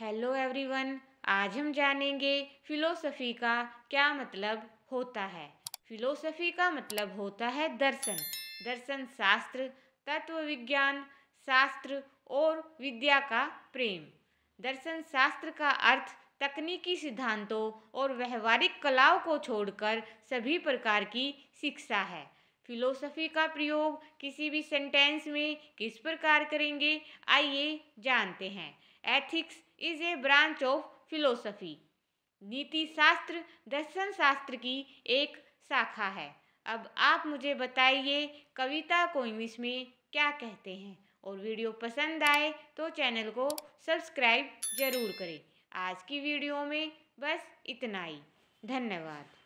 hello everyone आज हम जानेंगे फिलोसफी का क्या मतलब होता है फिलोसफी का मतलब होता है दर्शन दर्शन शास्त्र तत्व विज्ञान शास्त्र और विद्या का प्रेम दर्शन शास्त्र का अर्थ तकनीकी सिद्धांतों और व्यवहारिक कलाओं को छोड़कर सभी प्रकार की शिक्षा है फिलोसफी का प्रयोग किसी भी सेंटेंस में किस प्रकार करेंगे आइए जानते हैं ethics is a branch of philosophy नीति शास्त्र दर्शन शास्त्र की एक शाखा है अब आप मुझे बताइए कविता को इंग्लिश में क्या कहते हैं और वीडियो पसंद आए तो चैनल को सब्सक्राइब जरूर करें आज की वीडियो में बस इतना ही धन्यवाद